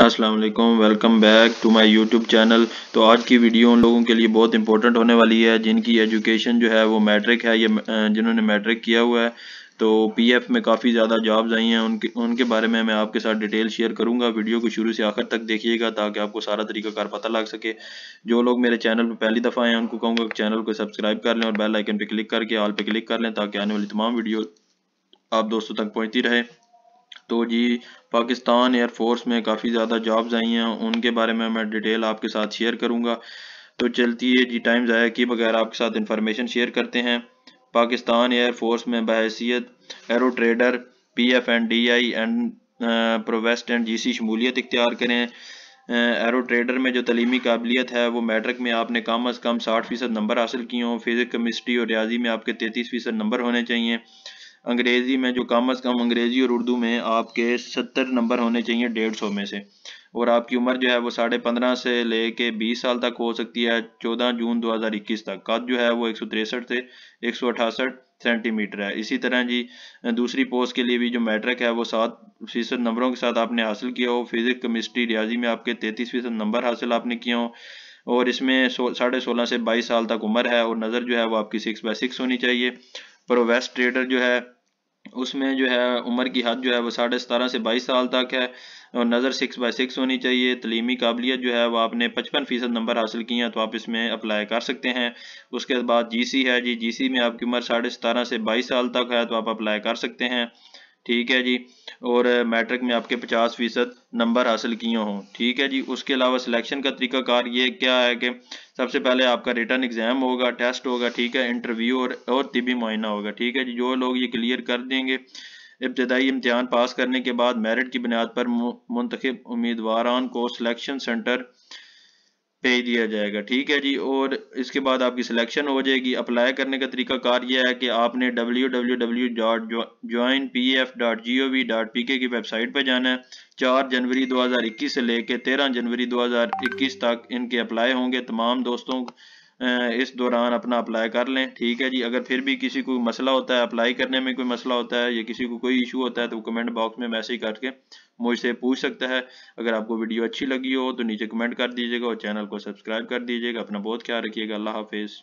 Aslam welcome back to my YouTube channel तो आज की वीडियो उन लोगों के लिए बहुत इंपॉर्टेंट होने वाली है जिनकी एजुकेशन जो है वो मैट्रिक है ये जिन्होंने मैट्रिक किया हुआ है तो एफ में काफ़ी ज़्यादा जॉब्स आई हैं उनके उनके बारे में मैं आपके साथ डिटेल शेयर करूंगा वीडियो को शुरू से आखिर तक देखिएगा ताकि आपको सारा तरीका कार पता लग सके जो लोग मेरे चैनल पर पहली दफ़ा आए हैं उनको कहूँगा चैनल को सब्सक्राइब कर लें और बेल आइकन पर क्लिक करके ऑल पर क्लिक कर लें ताकि आने वाली तमाम वीडियो आप दोस्तों तक पहुँचती रहे तो जी पाकिस्तान एयरफोर्स में काफ़ी ज़्यादा जॉब्स आई हैं उनके बारे में मैं डिटेल आपके साथ शेयर करूँगा तो चलती है जी टाइम ज़ाया किए बगैर आपके साथ इन्फॉर्मेशन शेयर करते हैं पाकिस्तान एयरफोर्स में बहसीत aero trader P F and D I and provost and G C शमूलियत इख्तियार करें एरो ट्रेडर में जो तलीमी काबिलियत है वो मैट्रिक में आपने कम अज़ कम साठ फ़ीसद नंबर हासिल किए हों फिज़िक केमिस्ट्री और रियाजी में आपके तैंतीस फ़ीसद नंबर होने चाहिए अंग्रेज़ी में जो कम अज़ कम अंग्रेज़ी और उर्दू में आपके सत्तर नंबर होने चाहिए डेढ़ सौ में से और आपकी उम्र जो है वो साढ़े पंद्रह से ले बीस साल तक हो सकती है चौदह जून दो हज़ार इक्कीस तक कद जो है वो एक सौ तिरसठ से एक सौ अठासठ सेंटीमीटर है इसी तरह जी दूसरी पोस्ट के लिए भी जो मैट्रिक है वो सात फीसद नंबरों के साथ आपने हासिल किया हो फिजिक्स केमिस्ट्री रियाजी में आपके तैतीस फीसद नंबर हासिल आपने किए हो और इसमें सो साढ़े सोलह से बाईस साल तक उम्र है और नज़र जो है वो आपकी सिक्स बाई सिक्स होनी चाहिए प्रोवेस्ट ट्रेडर जो है उसमें जो है उम्र की हद जो है वो साढ़े सतारह से बाईस साल तक है और नज़र सिक्स बाई सिक्स होनी चाहिए तलीमी काबिलियत जो है वो आपने पचपन फ़ीसद नंबर हासिल किए हैं तो आप इसमें अप्लाई कर सकते हैं उसके बाद जी सी है जी जी सी में आपकी उम्र साढ़े सतारह से बाईस साल तक है तो आप अप्लाई कर सकते हैं ठीक है जी और मैट्रिक में आपके 50 फीसद नंबर हासिल किए हों ठीक है जी उसके अलावा सिलेक्शन का तरीका कार ये क्या है कि सबसे पहले आपका रिटर्न एग्जाम होगा टेस्ट होगा ठीक है इंटरव्यू और और तिबी मुआयना होगा ठीक है जी जो लोग ये क्लियर कर देंगे इब्तदाई इम्तहान पास करने के बाद मेरिट की बुनियाद पर मुंतब उम्मीदवार को सिलेक्शन सेंटर भेज दिया जाएगा ठीक है जी और इसके बाद आपकी सिलेक्शन हो जाएगी अप्लाई करने का तरीका कार यह है कि आपने W W W dot join P F dot G O V dot P K की वेबसाइट पर जाना है चार जनवरी 2021 से लेकर तेरह जनवरी 2021 तक इनके अप्लाई होंगे तमाम दोस्तों इस दौरान अपना अप्लाई कर लें ठीक है जी अगर फिर भी किसी को मसला होता है अप्लाई करने में कोई मसला होता है या किसी को कोई इशू होता है तो कमेंट बॉक्स में मैसेज करके मुझसे पूछ सकता है अगर आपको वीडियो अच्छी लगी हो तो नीचे कमेंट कर दीजिएगा और चैनल को सब्सक्राइब कर दीजिएगा अपना बहुत ख्याल रखिएगा अल्लाह हाफिज़